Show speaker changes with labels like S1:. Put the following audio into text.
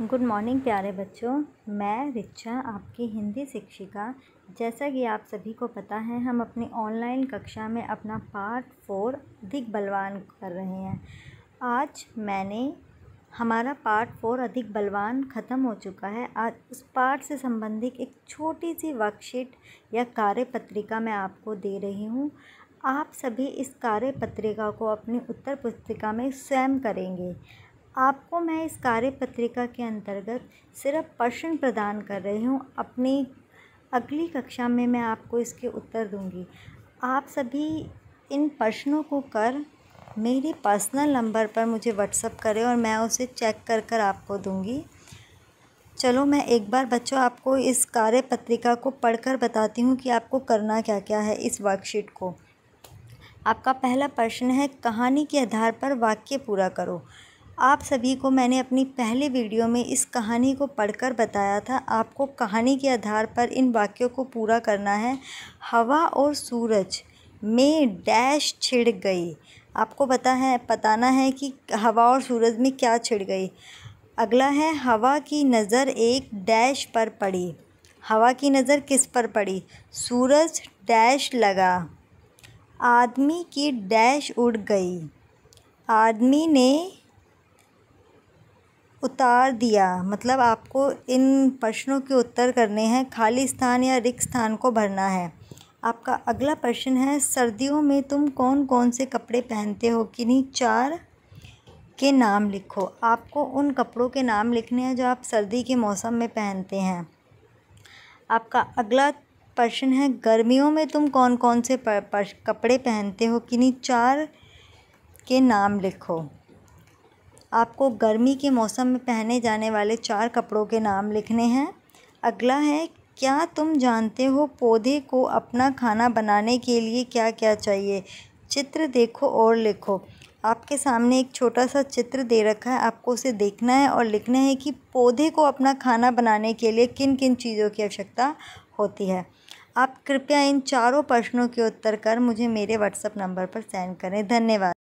S1: good morning प्यारे बच्चों मैं रिचा आपकी हिंदी शिक्षिका जैसा कि आप सभी को पता है हम अपनी ऑनलाइन कक्षा में अपना पार्ट फोर अधिक बलवान कर रहे हैं आज मैंने हमारा पार्ट फोर अधिक बलवान ख़त्म हो चुका है आज उस पार्ट से संबंधित एक छोटी सी वर्कशीट या कार्य पत्रिका मैं आपको दे रही हूँ आप सभी इस कार्य पत्रिका को अपनी उत्तर पुस्तिका में स्वयं करेंगे आपको मैं इस कार्य पत्रिका के अंतर्गत सिर्फ प्रश्न प्रदान कर रही हूँ अपनी अगली कक्षा में मैं आपको इसके उत्तर दूँगी आप सभी इन प्रश्नों को कर मेरे पर्सनल नंबर पर मुझे व्हाट्सअप करें और मैं उसे चेक कर कर आपको दूंगी चलो मैं एक बार बच्चों आपको इस कार्य पत्रिका को पढ़कर बताती हूँ कि आपको करना क्या क्या है इस वर्कशीट को आपका पहला प्रश्न है कहानी के आधार पर वाक्य पूरा करो आप सभी को मैंने अपनी पहले वीडियो में इस कहानी को पढ़कर बताया था आपको कहानी के आधार पर इन वाक्यों को पूरा करना है हवा और सूरज में डैश छिड़ गई आपको पता है बताना है कि हवा और सूरज में क्या छिड़ गई अगला है हवा की नज़र एक डैश पर पड़ी हवा की नज़र किस पर पड़ी सूरज डैश लगा आदमी की डैश उड़ गई आदमी ने उतार दिया मतलब आपको इन प्रश्नों के उत्तर करने हैं खाली स्थान या रिक्त स्थान को भरना है आपका अगला प्रश्न है सर्दियों में तुम कौन कौन से कपड़े पहनते हो किन्हीं चार के नाम लिखो आपको उन कपड़ों के नाम लिखने हैं जो आप सर्दी के मौसम में पहनते हैं आपका अगला प्रश्न है गर्मियों में तुम कौन कौन से पर, पर, कपड़े पहनते हो किन्हीं चार के नाम लिखो आपको गर्मी के मौसम में पहने जाने वाले चार कपड़ों के नाम लिखने हैं अगला है क्या तुम जानते हो पौधे को अपना खाना बनाने के लिए क्या क्या चाहिए चित्र देखो और लिखो आपके सामने एक छोटा सा चित्र दे रखा है आपको उसे देखना है और लिखना है कि पौधे को अपना खाना बनाने के लिए किन किन चीज़ों की आवश्यकता होती है आप कृपया इन चारों प्रश्नों के उत्तर कर मुझे मेरे व्हाट्सएप नंबर पर सेंड करें धन्यवाद